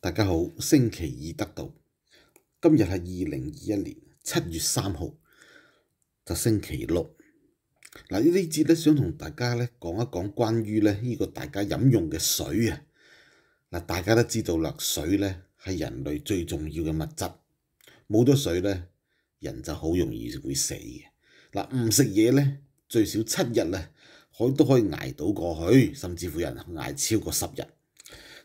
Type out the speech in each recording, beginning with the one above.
大家好，星期二得到，今日系二零二一年七月三号，就星期六。嗱呢啲节咧，想同大家咧讲一讲关于咧呢个大家饮用嘅水啊。嗱，大家都知道啦，水咧系人类最重要嘅物质，冇咗水咧，人就好容易会死嘅。嗱，唔食嘢咧，最少七日啊，可都可以挨到过去，甚至乎人挨超过十日。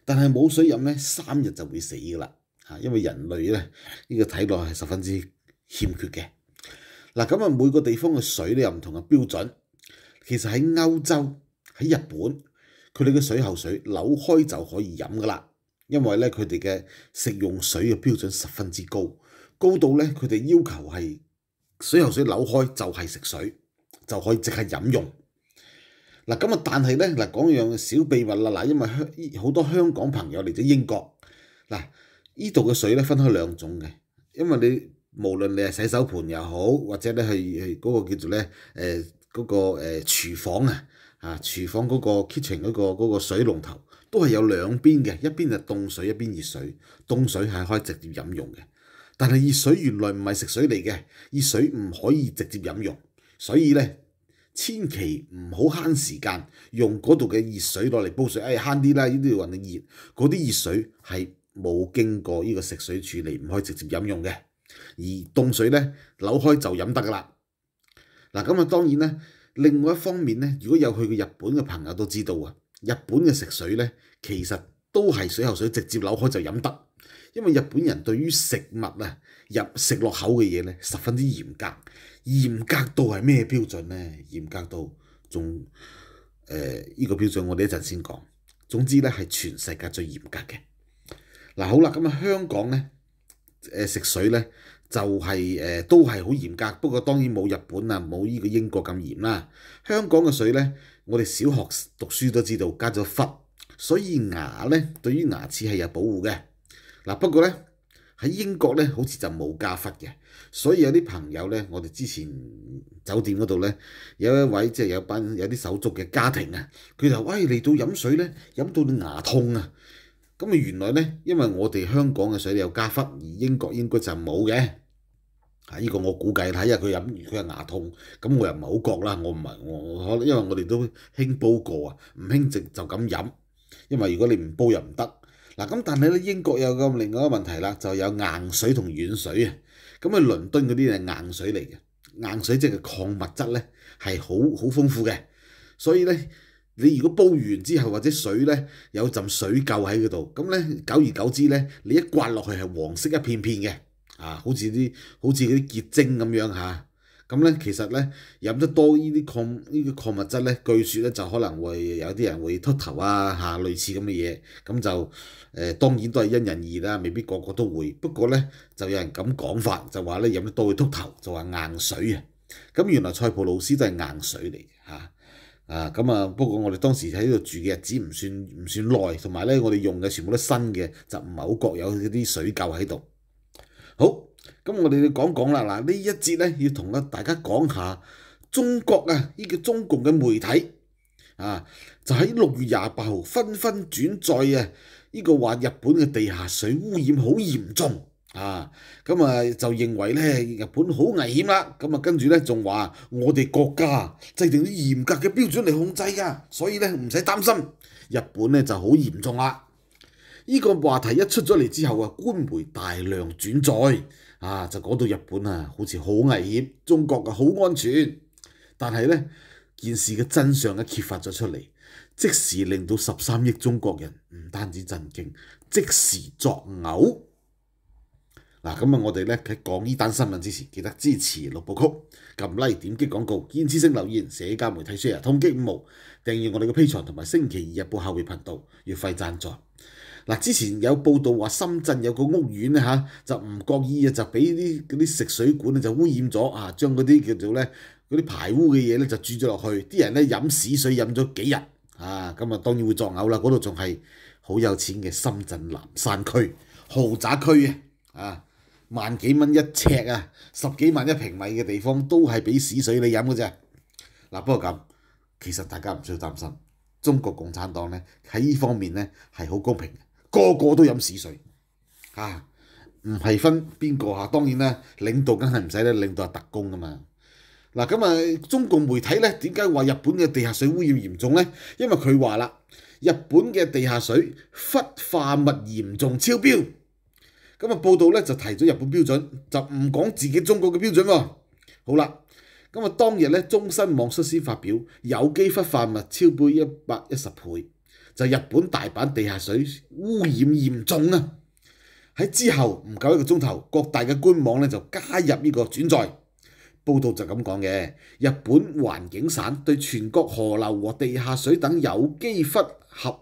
但係冇水飲咧，三日就會死噶啦嚇，因為人類咧呢個體內係十分之欠缺嘅。嗱咁啊，每個地方嘅水咧又唔同嘅標準。其實喺歐洲喺日本，佢哋嘅水喉水扭開就可以飲噶啦，因為咧佢哋嘅食用水嘅標準十分之高，高到咧佢哋要求係水喉水扭開就係食水就可以即刻飲用。嗱咁啊，但係咧，嗱講樣小秘密啦，嗱，因為香好多香港朋友嚟咗英國，嗱，依度嘅水咧分開兩種嘅，因為你無論你係洗手盤又好，或者咧係係嗰個叫做咧誒嗰個誒廚房啊啊廚房嗰個 kitchen 嗰個嗰個水龍頭都係有兩邊嘅，一邊就凍水，一邊熱水，凍水係可以直接飲用嘅，但係熱水原來唔係食水嚟嘅，熱水唔可以直接飲用，所以咧。千祈唔好慳時間，用嗰度嘅熱水落嚟煲水，誒慳啲啦，呢啲話你熱，嗰啲熱水係冇經過呢個食水處理，唔可以直接飲用嘅。而凍水呢，扭開就飲得噶啦。嗱，咁啊當然呢，另外一方面呢，如果有去過日本嘅朋友都知道啊，日本嘅食水呢，其實都係水喉水直接扭開就飲得，因為日本人對於食物啊入食落口嘅嘢呢，十分之嚴格。嚴格度係咩標準咧？嚴格度仲诶呢個標準，我哋一陣先講。總之咧，係全世界最嚴格嘅。嗱，好啦，咁啊香港咧，食水咧就係誒都係好嚴格，不過當然冇日本啊冇呢個英國咁嚴啦。香港嘅水咧，我哋小學讀書都知道加咗氟，所以牙咧對於牙齒係有保護嘅。嗱不過咧。喺英國咧，好似就冇加氟嘅，所以有啲朋友咧，我哋之前酒店嗰度咧，有一位即係有班有啲手足嘅家庭啊，佢就喂嚟到飲水咧，飲到你牙痛啊，咁啊原來咧，因為我哋香港嘅水有加氟，而英國應該就冇嘅，啊依個我估計睇，因為佢飲完佢係牙痛，咁我又唔係好覺啦，我唔係我我可能因為我哋都興煲過啊，唔興直就咁飲，因為如果你唔煲又唔得。嗱，咁但係咧，英國有個另外一個問題啦，就有硬水同軟水啊。咁啊，倫敦嗰啲係硬水嚟嘅，硬水即係礦物質咧係好好豐富嘅。所以咧，你如果煲完之後或者水咧有陣水垢喺嗰度，咁咧久而久之咧，你一刮落去係黃色一片片嘅，啊，好似啲好似嗰啲結晶咁樣嚇。咁咧，其實咧飲得多呢啲礦呢啲礦物質咧，據說咧就可能會有啲人會禿頭啊，嚇類似咁嘅嘢。咁就誒當然都係因人而啦，未必個個都會。不過咧就有人咁講法，就話咧飲得多會禿頭，就話硬水啊。咁原來菜譜老師都係硬水嚟嚇啊。咁啊，不過我哋當時喺度住嘅日子唔算唔算耐，同埋咧我哋用嘅全部都新嘅，就唔係好確有啲水垢喺度。好。咁我哋講講啦，嗱呢一節咧要同大家講下中國啊，呢個中共嘅媒體啊，就喺六月廿八號紛紛轉載啊，呢個話日本嘅地下水污染好嚴重啊，咁啊就認為咧日本好危險啦，咁啊跟住咧仲話我哋國家制定啲嚴格嘅標準嚟控制㗎，所以咧唔使擔心日本咧就好嚴重啦。呢個話題一出咗嚟之後啊，官媒大量轉載啊，就講到日本啊，好似好危險，中國啊好安全。但係咧，件事嘅真相一揭發咗出嚟，即時令到十三億中國人唔單止震驚，即時作嘔。嗱，咁啊，我哋咧喺講呢單新聞之前，記得支持六部曲撳 Like、點擊廣告、堅持性留言、社交媒體 share、通擊五毛、訂閱我哋嘅 P 藏同埋星期二日報後備頻道月費贊助。嗱，之前有報道話深圳有個屋苑咧嚇，就唔覺意啊，就俾啲嗰啲食水管咧就污染咗啊，將嗰啲叫做咧嗰啲排污嘅嘢咧就注咗落去，啲人咧飲屎水飲咗幾日啊，咁啊當然會作嘔啦。嗰度仲係好有錢嘅深圳南山區豪宅區啊，萬幾蚊一尺啊，十幾萬一平米嘅地方都係俾屎水你飲嘅啫。嗱不過咁，其實大家唔需要擔心，中國共產黨咧喺呢方面咧係好公平嘅。個個都飲屎水，啊！唔係分邊個嚇。當然啦，領導梗係唔使咧，領導係特工噶嘛。嗱咁啊，中共媒體咧點解話日本嘅地下水污染嚴重咧？因為佢話啦，日本嘅地下水氟化物嚴重超標。咁啊，報道咧就提咗日本標準，就唔講自己中國嘅標準喎。好啦，咁啊，當日咧，中新網率先發表，有機氟化物超標一百一十倍。就日本大阪地下水污染严重啊！喺之后唔够一个钟头，各大嘅官网咧就加入呢个转载报道，就咁讲嘅。日本环境省对全国河流和地下水等有机氟合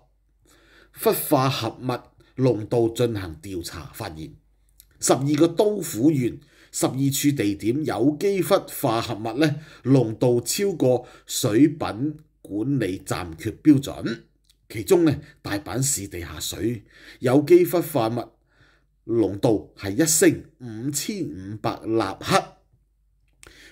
氟化合物浓度进行调查，发现十二个都府县十二处地点有机氟化合物咧浓度超过水品管理暂缺标准。其中咧，大阪市地下水有機氟化物濃度係一升五千五百納克，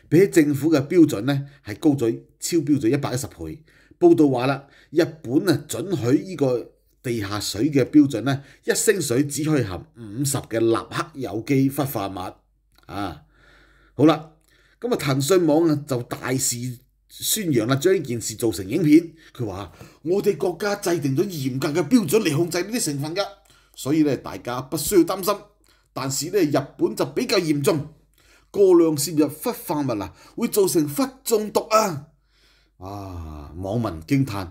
比起政府嘅標準咧係高咗，超標咗一百一十倍。報道話啦，日本啊準許呢個地下水嘅標準咧，一升水只可以含五十嘅納克有機氟化物。啊，好啦，咁啊騰訊網啊就大肆。宣揚啦，將呢件事做成影片，佢話：我哋國家制定咗嚴格嘅標準嚟控制呢啲成分㗎，所以咧大家不需要擔心。但是咧日本就比較嚴重，過量攝入氟化物啊，會造成氟中毒啊！啊，網民驚嘆：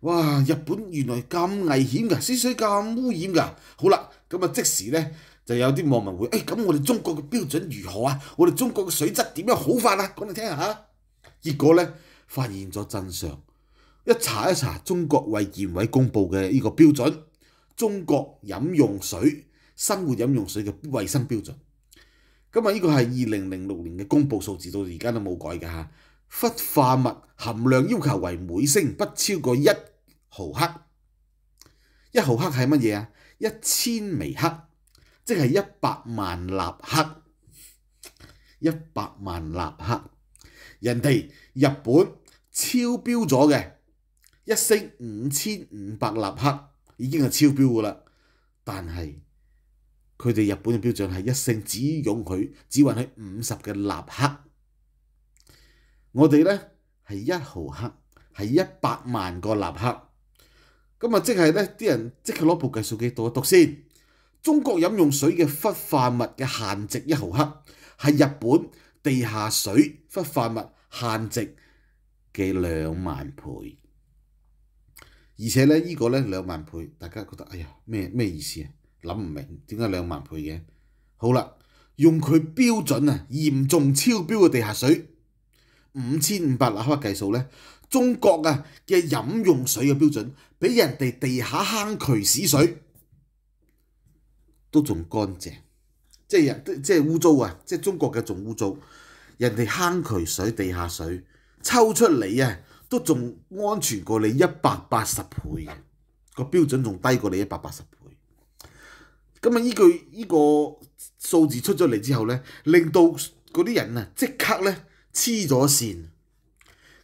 哇，日本原來咁危險㗎，水水咁污染㗎！好啦，咁啊即時咧就有啲網民會：誒，咁我哋中國嘅標準如何啊？我哋中國嘅水質點樣好法啊？講嚟聽下。結果咧發現咗真相，一查一查中國衛健委公佈嘅呢個標準，中國飲用水、生活飲用水嘅衛生標準。咁啊，呢個係二零零六年嘅公佈數字，到而家都冇改嘅嚇。氟化物含量要求為每升不超過一毫克，一毫克係乜嘢啊？一千微克，即係一百萬納克，一百萬納克。人哋日本超標咗嘅一升五千五百立克已經係超標噶啦，但係佢哋日本嘅標準係一升只容許只允許五十嘅立克，我哋咧係一毫克係一百萬個立克，咁啊即係咧啲人即刻攞部計數機讀一讀先，中國飲用水嘅氟化物嘅限值一毫克係日本。地下水忽化物限值嘅兩萬倍，而且咧呢個咧兩萬倍，大家覺得哎呀咩咩意思啊？諗唔明點解兩萬倍嘅？好啦，用佢標準啊，嚴重超標嘅地下水五千五百立克計數咧，中國啊嘅飲用水嘅標準比人哋地下坑渠屎水都仲乾淨。即係人即係污糟啊！即係中國嘅仲污糟，人哋坑渠水、地下水抽出嚟啊，都仲安全過你一百八十倍嘅個標準，仲低過你一百八十倍。咁啊，依句依個數字出咗嚟之後咧，令到嗰啲人啊即刻咧黐咗線。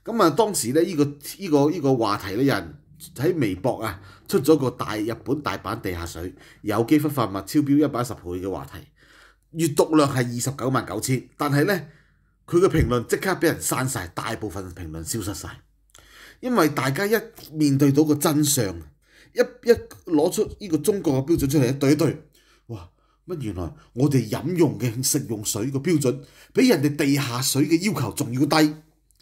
咁啊，當時咧依個依個依個話題咧，人喺微博啊出咗個大日本大阪地下水有機揮發物超標一百十倍嘅話題。阅读量系二十九万九千，但系咧佢嘅评论即刻俾人删晒，大部分评论消失晒，因为大家一面对到个真相，一一攞出呢个中国嘅标准出嚟一对一对，哇乜原来我哋饮用嘅食用水嘅标准比人哋地下水嘅要求仲要低，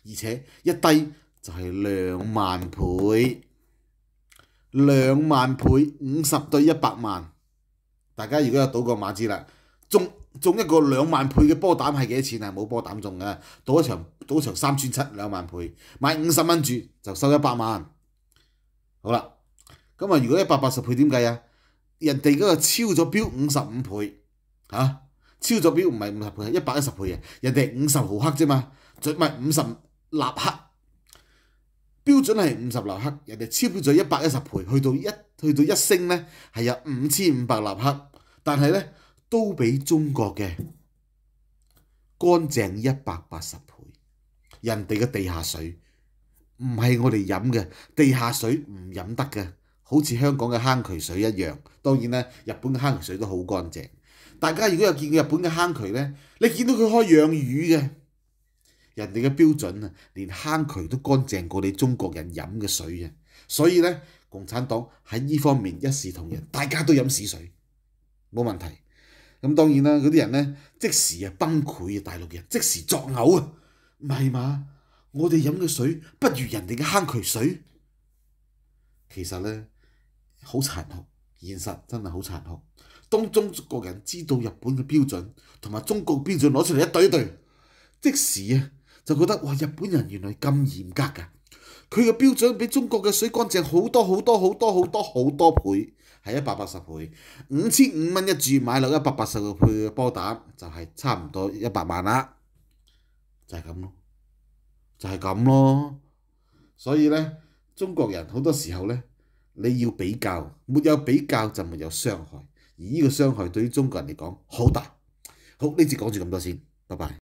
而且一低就系两万倍，两万倍五十对一百万，大家如果有赌过马知啦。中中一個兩萬倍嘅波膽係幾多錢啊？冇波膽中嘅，賭一場賭一場三千七兩萬倍，買五十蚊注就收一百萬。好啦，咁啊，如果一百八十倍點計啊？人哋嗰個超咗標五十五倍嚇，超咗標唔係五十倍係一百一十倍啊！人哋五十毫克啫嘛，最咪五十納克，標準係五十納克。人哋超標咗一百一十倍，去到一去到一升咧係有五千五百納克，但係咧。都比中國嘅乾淨一百八十倍。人哋嘅地下水唔係我哋飲嘅地下水，唔飲得嘅，好似香港嘅坑渠水一樣。當然咧，日本嘅坑渠水都好乾淨。大家如果有見過日本嘅坑渠咧，你見到佢可以養魚嘅，人哋嘅標準啊，連坑渠都乾淨過你中國人飲嘅水啊！所以咧，共產黨喺呢方面一視同仁，大家都飲屎水冇問題。咁當然啦，嗰啲人咧即時啊崩潰啊，大陸人即時作嘔啊，唔係嘛？我哋飲嘅水不如人哋嘅坑渠水，其實咧好殘酷，現實真係好殘酷。當中國人知道日本嘅標準同埋中國標準攞出嚟一對一對，即時啊就覺得哇，日本人原來咁嚴格㗎，佢嘅標準比中國嘅水乾淨好多好多好多好多好多倍。係一百八十倍，五千五蚊一注買落一百八十個倍波膽，就係差唔多一百萬啦，就係咁咯，就係咁咯，所以咧，中國人好多時候咧，你要比較，沒有比較就沒有傷害，而依個傷害對於中國人嚟講好大，好呢次講住咁多先，拜拜。